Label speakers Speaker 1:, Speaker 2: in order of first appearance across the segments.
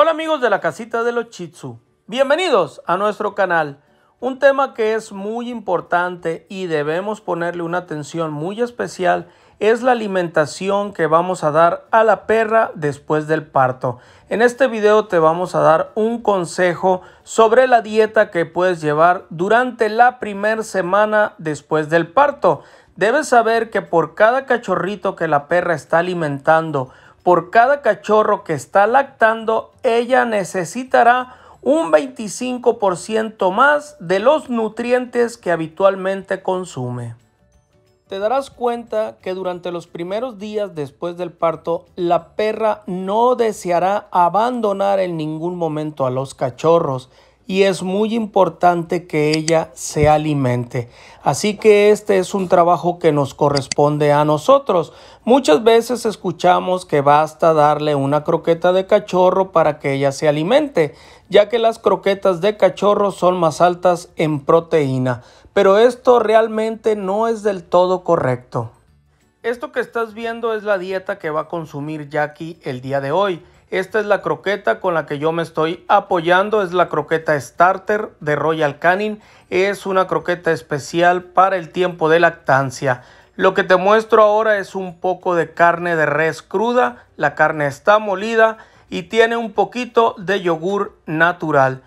Speaker 1: Hola amigos de la casita de los Chitsu, bienvenidos a nuestro canal. Un tema que es muy importante y debemos ponerle una atención muy especial es la alimentación que vamos a dar a la perra después del parto. En este video te vamos a dar un consejo sobre la dieta que puedes llevar durante la primera semana después del parto. Debes saber que por cada cachorrito que la perra está alimentando, por cada cachorro que está lactando, ella necesitará un 25% más de los nutrientes que habitualmente consume te darás cuenta que durante los primeros días después del parto, la perra no deseará abandonar en ningún momento a los cachorros y es muy importante que ella se alimente. Así que este es un trabajo que nos corresponde a nosotros. Muchas veces escuchamos que basta darle una croqueta de cachorro para que ella se alimente, ya que las croquetas de cachorro son más altas en proteína. Pero esto realmente no es del todo correcto. Esto que estás viendo es la dieta que va a consumir Jackie el día de hoy. Esta es la croqueta con la que yo me estoy apoyando. Es la croqueta starter de Royal Canin. Es una croqueta especial para el tiempo de lactancia. Lo que te muestro ahora es un poco de carne de res cruda. La carne está molida y tiene un poquito de yogur natural.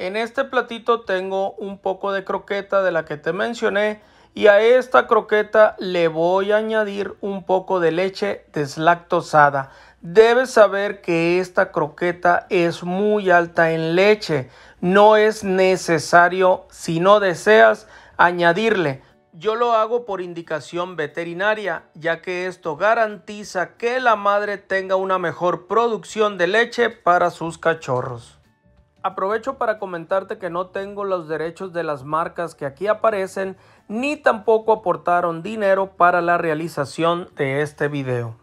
Speaker 1: En este platito tengo un poco de croqueta de la que te mencioné y a esta croqueta le voy a añadir un poco de leche deslactosada. Debes saber que esta croqueta es muy alta en leche. No es necesario, si no deseas, añadirle. Yo lo hago por indicación veterinaria, ya que esto garantiza que la madre tenga una mejor producción de leche para sus cachorros. Aprovecho para comentarte que no tengo los derechos de las marcas que aquí aparecen ni tampoco aportaron dinero para la realización de este video.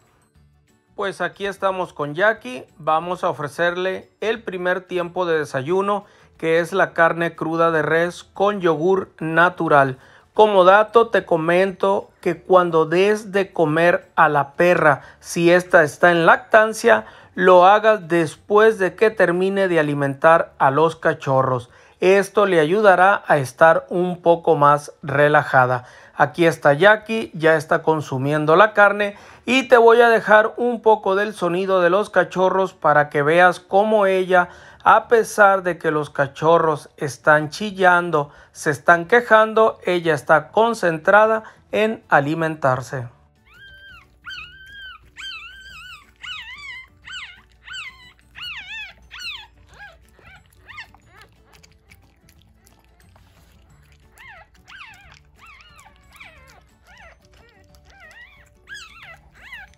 Speaker 1: Pues aquí estamos con Jackie, vamos a ofrecerle el primer tiempo de desayuno que es la carne cruda de res con yogur natural. Como dato te comento que cuando des de comer a la perra, si ésta está en lactancia, lo hagas después de que termine de alimentar a los cachorros. Esto le ayudará a estar un poco más relajada. Aquí está Jackie, ya está consumiendo la carne y te voy a dejar un poco del sonido de los cachorros para que veas cómo ella, a pesar de que los cachorros están chillando, se están quejando, ella está concentrada en alimentarse.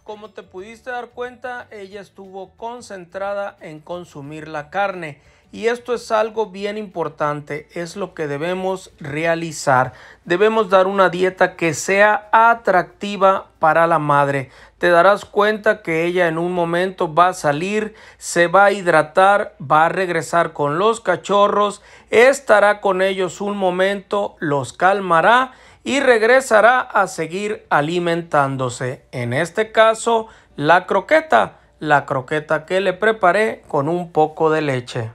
Speaker 1: Como te pudiste dar cuenta, ella estuvo concentrada en consumir la carne. Y esto es algo bien importante, es lo que debemos realizar. Debemos dar una dieta que sea atractiva para la madre. Te darás cuenta que ella en un momento va a salir, se va a hidratar, va a regresar con los cachorros, estará con ellos un momento, los calmará y regresará a seguir alimentándose. En este caso, la croqueta, la croqueta que le preparé con un poco de leche.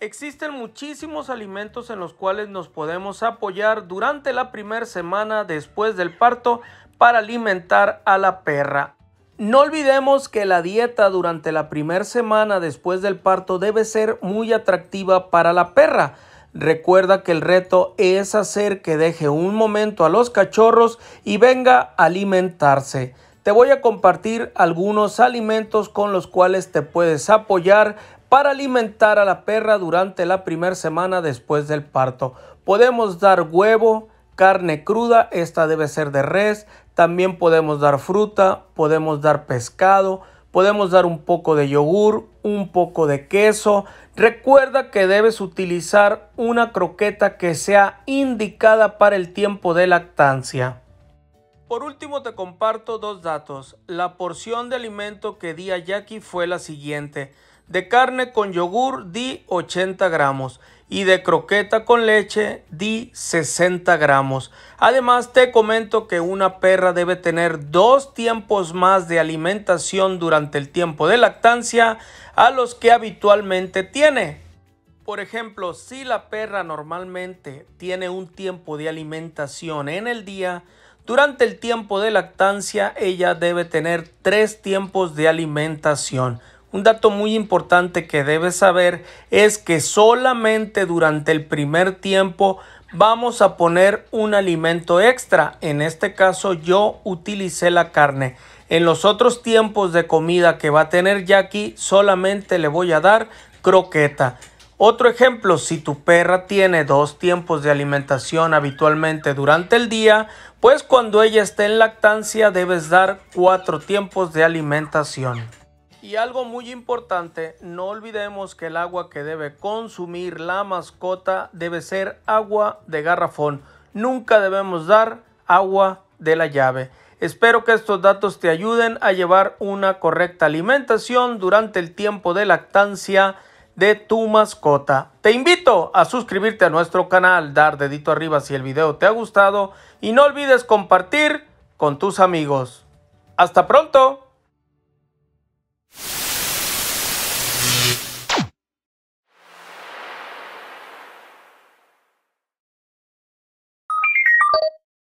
Speaker 1: Existen muchísimos alimentos en los cuales nos podemos apoyar durante la primera semana después del parto para alimentar a la perra. No olvidemos que la dieta durante la primera semana después del parto debe ser muy atractiva para la perra, Recuerda que el reto es hacer que deje un momento a los cachorros y venga a alimentarse. Te voy a compartir algunos alimentos con los cuales te puedes apoyar para alimentar a la perra durante la primera semana después del parto. Podemos dar huevo, carne cruda, esta debe ser de res, también podemos dar fruta, podemos dar pescado, Podemos dar un poco de yogur, un poco de queso. Recuerda que debes utilizar una croqueta que sea indicada para el tiempo de lactancia. Por último te comparto dos datos. La porción de alimento que di a Jackie fue la siguiente. De carne con yogur di 80 gramos y de croqueta con leche di 60 gramos. Además te comento que una perra debe tener dos tiempos más de alimentación durante el tiempo de lactancia a los que habitualmente tiene. Por ejemplo, si la perra normalmente tiene un tiempo de alimentación en el día, durante el tiempo de lactancia ella debe tener tres tiempos de alimentación. Un dato muy importante que debes saber es que solamente durante el primer tiempo vamos a poner un alimento extra. En este caso yo utilicé la carne. En los otros tiempos de comida que va a tener Jackie solamente le voy a dar croqueta. Otro ejemplo, si tu perra tiene dos tiempos de alimentación habitualmente durante el día, pues cuando ella esté en lactancia debes dar cuatro tiempos de alimentación. Y algo muy importante, no olvidemos que el agua que debe consumir la mascota debe ser agua de garrafón. Nunca debemos dar agua de la llave. Espero que estos datos te ayuden a llevar una correcta alimentación durante el tiempo de lactancia de tu mascota. Te invito a suscribirte a nuestro canal, dar dedito arriba si el video te ha gustado y no olvides compartir con tus amigos. Hasta pronto.